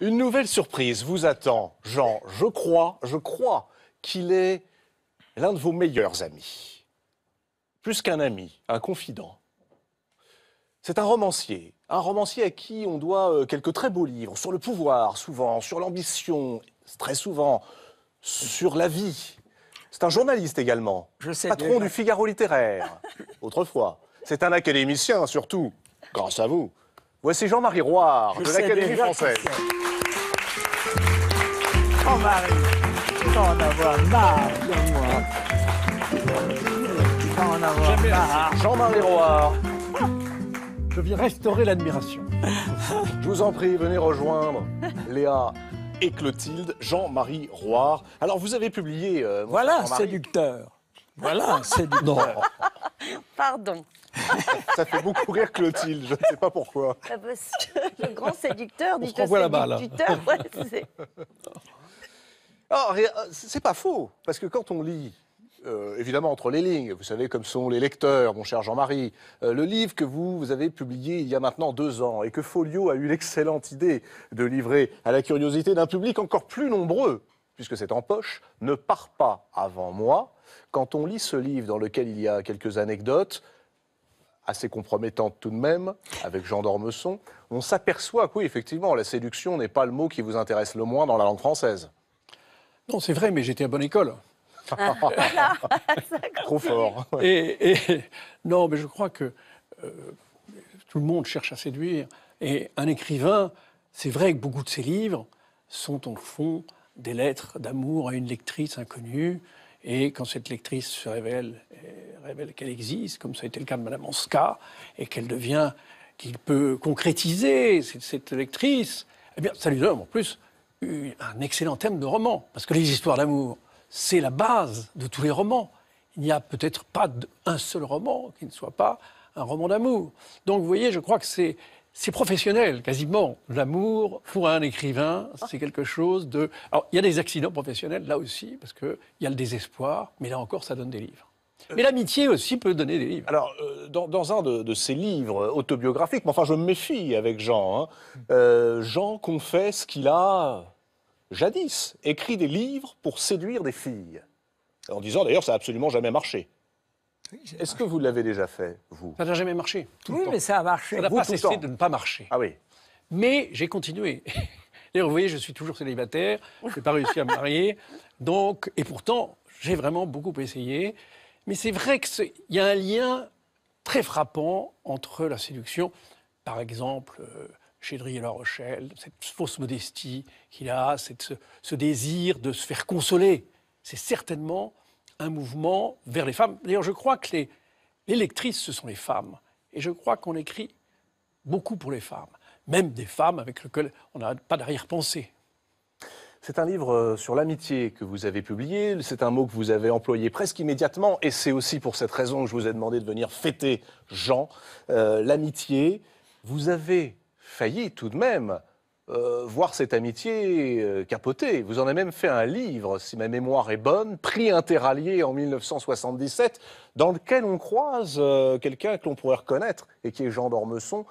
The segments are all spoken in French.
Une nouvelle surprise vous attend. Jean, je crois, je crois qu'il est l'un de vos meilleurs amis. Plus qu'un ami, un confident. C'est un romancier, un romancier à qui on doit euh, quelques très beaux livres sur le pouvoir, souvent, sur l'ambition, très souvent, sur la vie. C'est un journaliste également, je sais patron du Figaro littéraire, autrefois. C'est un académicien surtout, grâce à vous. Voici Jean-Marie Roire de l'Académie française. jean oh, Marie, t'en avoir marre de moi. Jean-Marie Roar. Je viens restaurer l'admiration. Je vous en prie, venez rejoindre Léa et Clotilde, Jean-Marie Roire. Alors, vous avez publié... Euh, voilà voilà, séducteur. Voilà, séducteur. Pardon. ça fait beaucoup rire Clotilde, je ne sais pas pourquoi. Ah, le grand séducteur dit que ah, ah, c'est c'est pas faux, parce que quand on lit euh, évidemment entre les lignes, vous savez comme sont les lecteurs, mon cher Jean-Marie, euh, le livre que vous, vous avez publié il y a maintenant deux ans et que Folio a eu l'excellente idée de livrer à la curiosité d'un public encore plus nombreux, puisque c'est en poche, ne part pas avant moi. Quand on lit ce livre dans lequel il y a quelques anecdotes, assez compromettante tout de même, avec Jean d'Ormesson, on s'aperçoit que oui, effectivement, la séduction n'est pas le mot qui vous intéresse le moins dans la langue française. Non, c'est vrai, mais j'étais à bonne école. Ah, Trop fort. Et, non, mais je crois que euh, tout le monde cherche à séduire. Et un écrivain, c'est vrai que beaucoup de ses livres sont en fond des lettres d'amour à une lectrice inconnue. Et quand cette lectrice se révèle révèle qu'elle existe, comme ça a été le cas de Mme Anska, et qu'elle devient, qu'il peut concrétiser cette, lectrice, eh bien, ça lui donne en plus un excellent thème de roman. Parce que les histoires d'amour, c'est la base de tous les romans. Il n'y a peut-être pas un seul roman qui ne soit pas un roman d'amour. Donc, vous voyez, je crois que c'est c'est professionnel, quasiment. L'amour, pour un écrivain, c'est quelque chose de... Alors, il y a des accidents professionnels, là aussi, parce qu'il y a le désespoir, mais là encore, ça donne des livres. Euh, mais l'amitié aussi peut donner des livres. Alors, euh, dans, un de, ses livres autobiographiques, mais enfin, je me méfie avec Jean. Hein, hmm. euh, Jean confesse qu'il a, jadis, écrit des livres pour séduire des filles. En disant, d'ailleurs, ça n'a absolument jamais marché. Est-ce que vous l'avez déjà fait, vous Ça n'a jamais marché. oui, mais ça a marché. Ça n'a pas cessé de ne pas marcher. Ah oui. Mais j'ai continué. Et vous voyez, je suis toujours célibataire, je n'ai pas réussi à me marier. Donc, et pourtant, j'ai vraiment beaucoup essayé. Mais c'est vrai qu'il y a un lien très frappant entre la séduction, par exemple, euh, chez Chédry et La Rochelle, cette fausse modestie qu'il a, ce, désir de se faire consoler. C'est certainement un mouvement vers les femmes. D'ailleurs, je crois que les, les lectrices, ce sont les femmes. Et je crois qu'on écrit beaucoup pour les femmes, même des femmes avec lesquelles on n'a pas d'arrière-pensée. C'est un livre euh, sur l'amitié que vous avez publié, c'est un mot que vous avez employé presque immédiatement, et c'est aussi pour cette raison que je vous ai demandé de venir fêter Jean, euh, l'amitié. Vous avez failli tout de même euh, voir cette amitié capoter. Vous en avez même fait un livre, si ma mémoire est bonne, Prix Interallié en 1977, dans lequel on croise quelqu'un que l'on pourrait reconnaître, et qui est Jean d'Ormesson,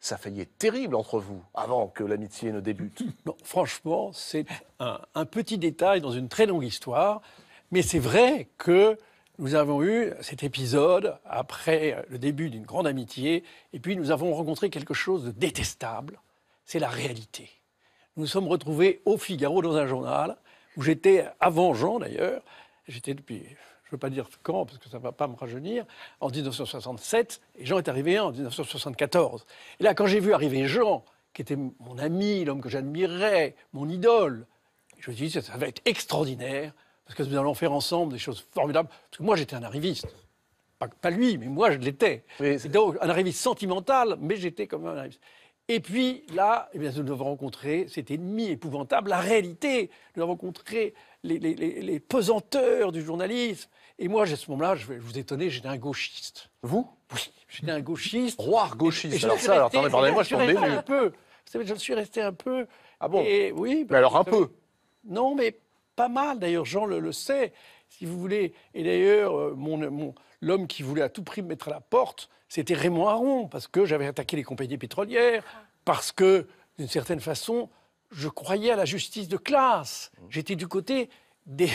ça faillait terrible entre vous avant que l'amitié ne débute. Bon, franchement, c'est un, un, petit détail dans une très longue histoire, mais c'est vrai que nous avons eu cet épisode après le début d'une grande amitié, et puis nous avons rencontré quelque chose de détestable, c'est la réalité. Nous nous sommes retrouvés au Figaro dans un journal, où j'étais, avant Jean d'ailleurs, j'étais depuis je ne veux pas dire quand, parce que ça ne va pas me rajeunir, en 1967, et Jean est arrivé en 1974. Et là, quand j'ai vu arriver Jean, qui était mon ami, l'homme que j'admirais, mon idole, je me suis dit, ça, va être extraordinaire, parce que nous allons faire ensemble des choses formidables. Parce que moi, j'étais un arriviste. Pas, lui, mais moi, je l'étais. c'est donc, un arriviste sentimental, mais j'étais comme un arriviste. Et puis là, eh bien, nous avons rencontré cet ennemi épouvantable, la réalité. Nous avons rencontré les, pesanteurs du journalisme. Et moi, à ce moment-là, je vais vous étonner, j'étais un gauchiste. Vous Oui, j'étais un gauchiste. Roi gauchiste. alors ça, alors, attendez, pardonnez-moi, je suis tombé Un peu. Je suis resté un peu. Ah bon et, Oui. Mais alors un peu. Non, mais pas mal. D'ailleurs, Jean le, le sait, si vous voulez. Et d'ailleurs, euh, mon, mon l'homme qui voulait à tout prix me mettre à la porte, c'était Raymond Aron, parce que j'avais attaqué les compagnies pétrolières, parce que, d'une certaine façon, je croyais à la justice de classe. Mm. J'étais du côté des,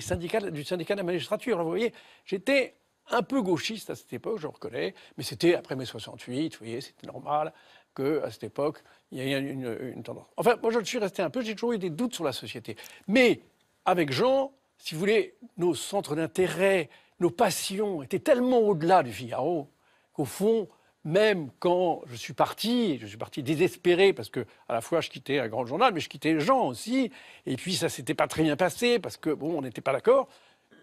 syndicats, du syndicat de la magistrature. Vous voyez, j'étais un peu gauchiste à cette époque, je reconnais, mais c'était après mai 68, vous voyez, c'était normal qu'à cette époque, il y ait une, une, tendance. Enfin, moi, je suis resté un peu, j'ai toujours eu des doutes sur la société. Mais avec Jean, si vous voulez, nos centres d'intérêt, nos passions étaient tellement au-delà du Figaro qu'au fond, même quand je suis parti, je suis parti désespéré parce que à la fois je quittais un grand journal, mais je quittais les gens aussi. Et puis ça s'était pas très bien passé parce que bon, on n'était pas d'accord.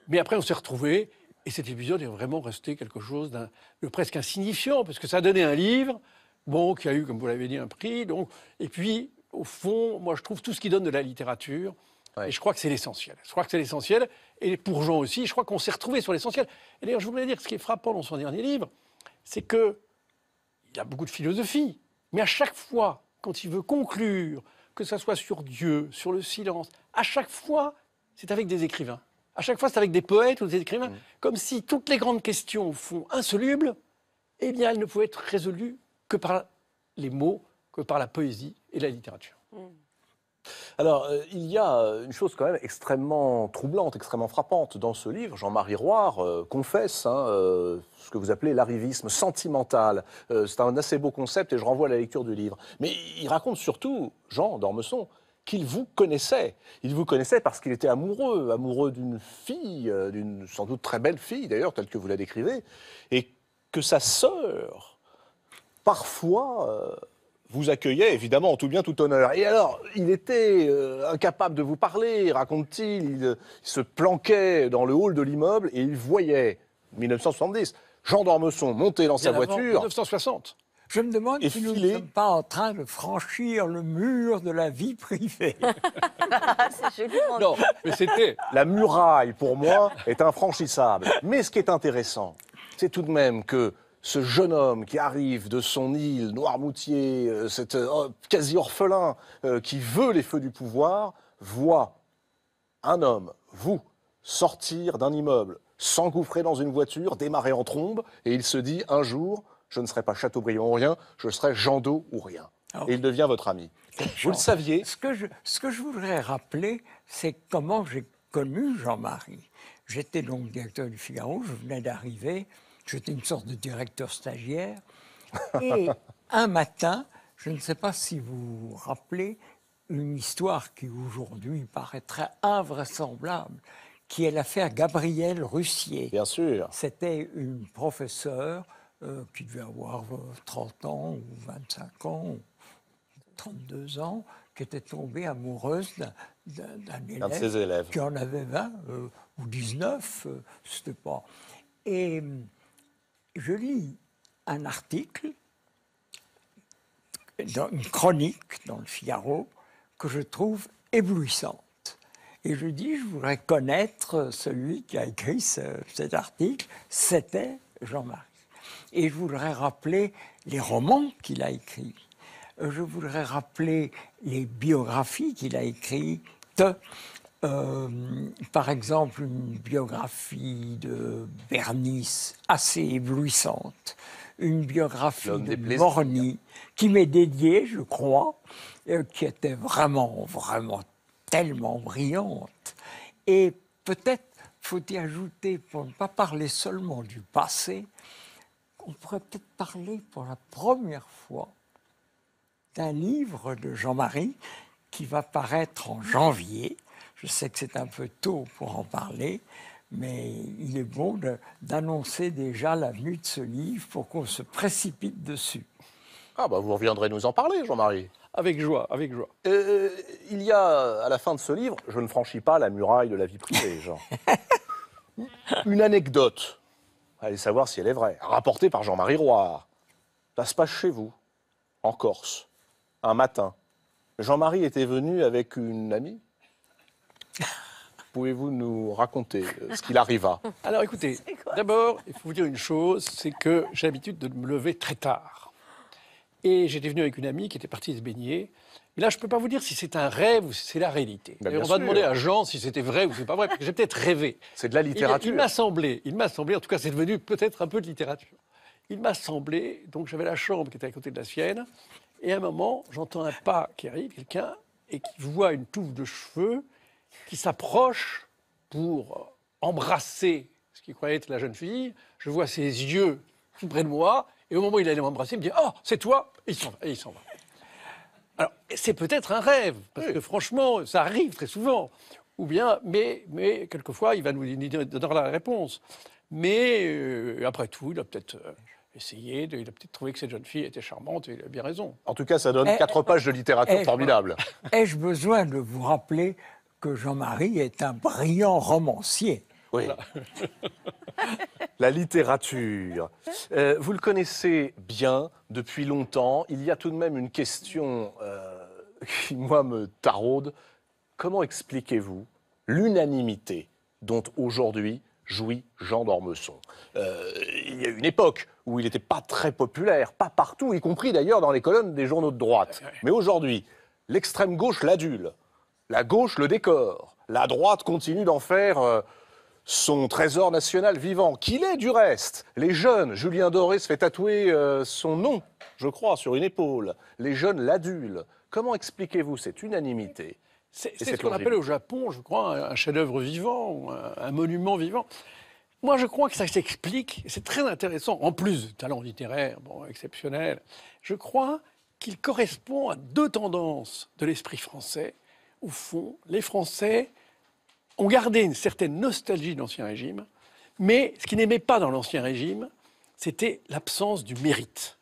Mais après, on s'est retrouvés et cet épisode est vraiment resté quelque chose de presque insignifiant parce que ça donnait un livre, bon, qui a eu, comme vous l'avez dit, un prix. Donc, et puis au fond, moi je trouve tout ce qui donne de la littérature, et je crois que c'est l'essentiel. Je crois que c'est l'essentiel. Et pour Jean aussi, je crois qu'on s'est retrouvé sur l'essentiel. Et d'ailleurs, je voulais dire, ce qui est frappant dans son dernier livre, c'est que il a beaucoup de philosophie, mais à chaque fois, quand il veut conclure, que ce soit sur Dieu, sur le silence, à chaque fois, c'est avec des écrivains. À chaque fois, c'est avec des poètes ou des écrivains, mm. comme si toutes les grandes questions, au fond, insolubles, eh bien, elles ne pouvaient être résolues que par les mots, que par la poésie et la littérature. Mm. Alors, euh, il y a euh, une chose quand même extrêmement troublante, extrêmement frappante dans ce livre. Jean-Marie Roire euh, confesse hein, ce que vous appelez l'arrivisme sentimental. c'est un assez beau concept et je renvoie à la lecture du livre. Mais il raconte surtout, Jean d'Ormesson, qu'il vous connaissait. Il vous connaissait parce qu'il était amoureux, amoureux d'une fille, d'une sans doute très belle fille d'ailleurs, telle que vous la décrivez, et que sa sœur, parfois vous accueillait, évidemment, en tout bien, tout honneur. Et alors, il était euh, incapable de vous parler, raconte-t-il. Euh, il, se planquait dans le hall de l'immeuble et il voyait, 1970, Jean d'Ormesson monter dans sa voiture. 1960. Je me demande si nous ne sommes pas en train de franchir le mur de la vie privée. non, mais c'était. La muraille, pour moi, est infranchissable. Mais ce qui est intéressant, c'est tout de même que ce jeune homme qui arrive de son île, Noirmoutier, euh, cet euh, quasi-orphelin euh, qui veut les feux du pouvoir, voit un homme, vous, sortir d'un immeuble, s'engouffrer dans une voiture, démarrer en trombe, et il se dit un jour, je ne serai pas Chateaubriand ou rien, je serai Jandot ou rien. Et il devient votre ami. Vous le saviez ce que, ce que je voudrais rappeler, c'est comment j'ai connu Jean-Marie. J'étais donc directeur du Figaro, je venais d'arriver. J'étais une sorte de directeur stagiaire. Et un matin, je ne sais pas si vous vous rappelez, une histoire qui aujourd'hui paraîtrait invraisemblable, qui est l'affaire Gabriel Russier. Bien sûr. C'était une professeure euh, qui devait avoir 30 euh, ans ou 25 ans, 32 ans, qui était tombée amoureuse d'un élève, de ses élèves qui en avait 20 euh, ou 19, ne c'était pas. Et je lis un article, une chronique dans le Figaro, que je trouve éblouissante. Et je dis, je voudrais connaître celui qui a écrit cet article, c'était jean marc Et je voudrais rappeler les romans qu'il a écrits. Euh, je voudrais rappeler les biographies qu'il a écrites. Euh, par exemple, une biographie de Bernice assez éblouissante, une biographie de Morny qui m'est dédiée, je crois, euh, qui était vraiment, vraiment tellement brillante. Et peut-être faut y ajouter, pour ne pas parler seulement du passé, on pourrait peut-être parler pour la première fois d'un livre de Jean-Marie qui va paraître en janvier, je sais que c'est un peu tôt pour en parler, mais il est bon d'annoncer déjà la venue de ce livre pour qu'on se précipite dessus. Ah bah vous reviendrez nous en parler, Jean-Marie. Avec joie, avec joie. Euh, euh, il y a, à la fin de ce livre, Je ne franchis pas la muraille de la vie privée, Jean. Une anecdote, allez savoir si elle est vraie, rapportée par Jean-Marie Roire. Ça se passe chez vous, en Corse, un matin. Jean-Marie était venu avec une amie, Pouvez-vous nous raconter euh, ce qu'il arriva Alors écoutez, d'abord, il faut vous dire une chose, c'est que j'ai l'habitude de me lever très tard. Et j'étais venu avec une amie qui était partie se baigner. Et là, je ne peux pas vous dire si c'est un rêve ou si c'est la réalité. Bah, on va demander à Jean si c'était vrai ou si c'est pas vrai, parce que j'ai peut-être rêvé. C'est de la littérature. Il, m'a semblé, il m'a semblé, en tout cas c'est devenu peut-être un peu de littérature. Il m'a semblé, donc j'avais la chambre qui était à côté de la sienne, et à un moment, j'entends un pas qui arrive, quelqu'un, et qui voit une touffe de cheveux qui s'approche pour embrasser ce qu'il croyait être la jeune fille. Je vois ses yeux près de moi, et au moment où il allait m'embrasser, il me dit Oh, c'est toi Et il s'en va. Alors, c'est peut-être un rêve, parce que franchement, ça arrive très souvent. Ou bien, mais, mais quelquefois, il va nous donner la réponse. Mais euh, après tout, il a peut-être. Euh, essayé, de, il a peut-être trouvé que cette jeune fille était charmante et il a bien raison. En tout cas, ça donne eh, quatre eh, pages de littérature eh, formidable. Ai-je besoin de vous rappeler que Jean-Marie est un brillant romancier. Oui. La littérature. Euh, vous le connaissez bien depuis longtemps. Il y a tout de même une question euh, qui, moi, me taraude. Comment expliquez-vous l'unanimité dont aujourd'hui jouit Jean d'Ormesson euh, Il y a une époque où il n'était pas très populaire, pas partout, y compris d'ailleurs dans les colonnes des journaux de droite. Mais aujourd'hui, l'extrême gauche l'adule. La gauche le décore. La droite continue d'en faire euh, son trésor national vivant, qu'il est du reste. Les jeunes, Julien Doré se fait tatouer euh, son nom, je crois, sur une épaule. Les jeunes l'adulent. Comment expliquez-vous cette unanimité C'est ce qu'on appelle au Japon, je crois, un, chef-d'œuvre vivant, un, monument vivant. Moi, je crois que ça s'explique, c'est très intéressant, en plus du talent littéraire bon, exceptionnel, je crois qu'il correspond à deux tendances de l'esprit français au fond, les Français ont gardé une certaine nostalgie de l'Ancien Régime, mais ce qu'ils n'aimaient pas dans l'Ancien Régime, c'était l'absence du mérite.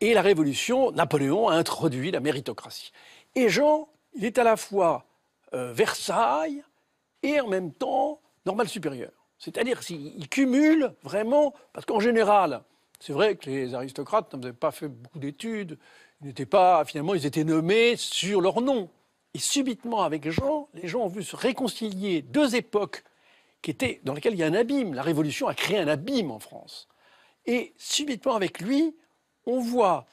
Et la Révolution, Napoléon a introduit la méritocratie. Et Jean, il est à la fois euh, Versailles et en même temps normal supérieur. C'est-à-dire qu'il cumule vraiment, parce qu'en général, c'est vrai que les aristocrates n'avaient pas fait beaucoup d'études, ils n'étaient pas, finalement, ils étaient nommés sur leur nom. Et subitement, avec Jean, les gens ont vu se réconcilier deux époques qui étaient, dans lesquelles il y a un abîme. La Révolution a créé un abîme en France. Et subitement, avec lui, on voit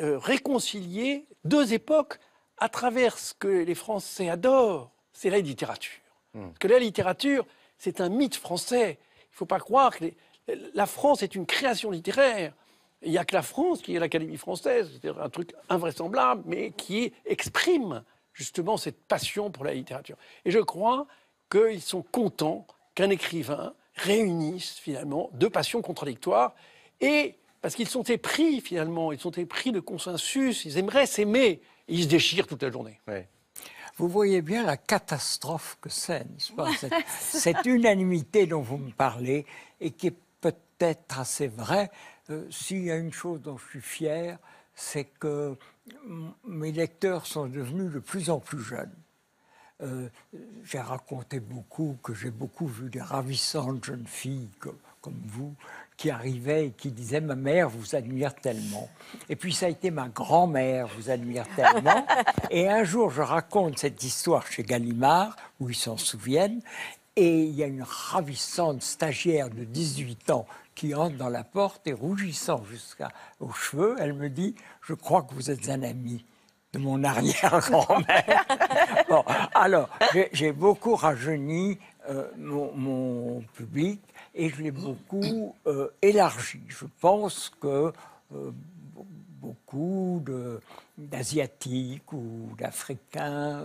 euh, réconcilier deux époques à travers ce que les Français adorent, c'est la littérature. Hmm. Parce que la littérature, c'est un mythe français. Il ne faut pas croire que la France est une création littéraire. Il n'y a que la France qui est l'Académie française, c'est un truc invraisemblable, mais qui exprime justement cette passion pour la littérature. Et je crois qu'ils sont contents qu'un écrivain réunisse finalement deux passions contradictoires et parce qu'ils sont épris finalement, ils sont épris de consensus, ils aimeraient s'aimer ils se déchirent toute la journée. Vous voyez bien la catastrophe que c'est, cette, unanimité dont vous me parlez et qui est peut-être assez vraie. Euh, s'il y a une chose dont je suis fier, c'est que mes lecteurs sont devenus de plus en plus jeunes. Euh, j'ai raconté beaucoup que j'ai beaucoup vu des ravissantes jeunes filles comme, comme, vous qui arrivaient et qui disaient Ma mère vous admire tellement. Et puis ça a été ma grand-mère vous admire tellement. et un jour, je raconte cette histoire chez Gallimard, où ils s'en souviennent. Et il y a une ravissante stagiaire de 18 ans qui entre dans la porte et rougissant jusqu'aux cheveux, elle me dit Je crois que vous êtes un ami de mon arrière-grand-mère. bon, alors, j'ai beaucoup rajeuni euh, mon, public et je l'ai beaucoup euh, élargi. Je pense que euh, beaucoup d'Asiatiques ou d'Africains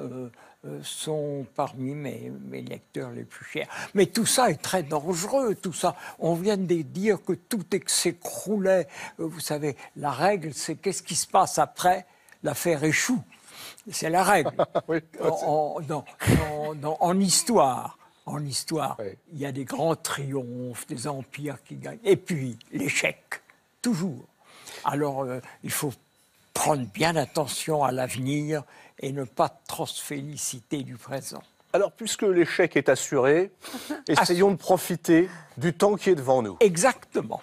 euh, sont parmi mes, lecteurs les plus chers. Mais tout ça est très dangereux, tout ça. On vient de dire que tout s'écroulait. Euh, vous savez, la règle, c'est qu'est-ce qui se passe après L'affaire échoue. C'est la règle. en, histoire, en histoire, il y a des grands triomphes, des empires qui gagnent, et puis l'échec, toujours. Alors, euh, il faut prendre bien attention à l'avenir et ne pas trop se féliciter du présent. Alors, puisque l'échec est assuré, essayons de profiter du temps qui est devant nous. Exactement.